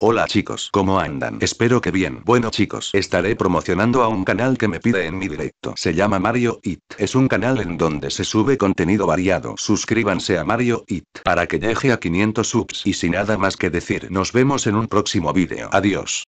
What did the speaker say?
Hola chicos, ¿cómo andan? Espero que bien. Bueno chicos, estaré promocionando a un canal que me pide en mi directo. Se llama Mario It. Es un canal en donde se sube contenido variado. Suscríbanse a Mario It para que llegue a 500 subs. Y sin nada más que decir, nos vemos en un próximo vídeo. Adiós.